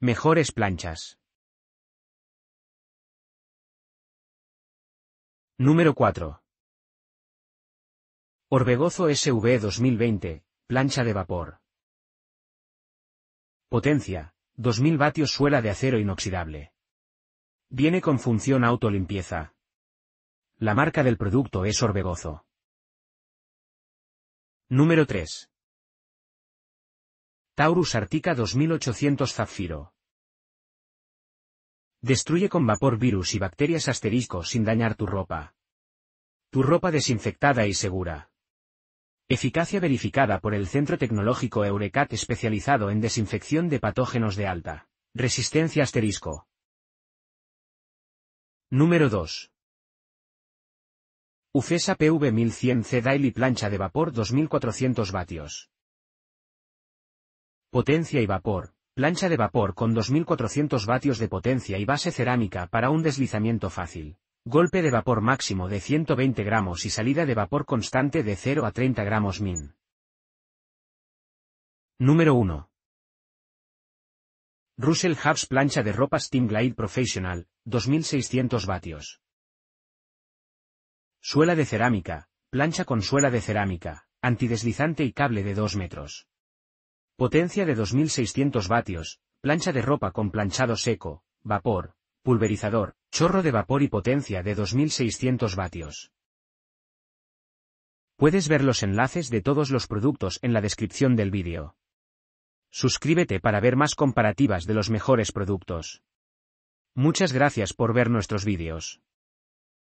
Mejores planchas. Número 4. Orbegozo SV 2020, plancha de vapor. Potencia, 2000 vatios suela de acero inoxidable. Viene con función autolimpieza. La marca del producto es Orbegozo. Número 3. Taurus Artica 2800 Zafiro. Destruye con vapor virus y bacterias asterisco sin dañar tu ropa. Tu ropa desinfectada y segura. Eficacia verificada por el Centro Tecnológico Eurecat especializado en desinfección de patógenos de alta. Resistencia asterisco. Número 2. Ufesa PV 1100C Daily Plancha de Vapor 2400 vatios. Potencia y vapor. Plancha de vapor con 2400 vatios de potencia y base cerámica para un deslizamiento fácil. Golpe de vapor máximo de 120 gramos y salida de vapor constante de 0 a 30 gramos min. Número 1. Russell Hubs plancha de ropa Steam Glide Professional, 2600 vatios. Suela de cerámica, plancha con suela de cerámica, antideslizante y cable de 2 metros. Potencia de 2600 vatios, plancha de ropa con planchado seco, vapor, pulverizador, chorro de vapor y potencia de 2600 vatios. Puedes ver los enlaces de todos los productos en la descripción del vídeo. Suscríbete para ver más comparativas de los mejores productos. Muchas gracias por ver nuestros vídeos.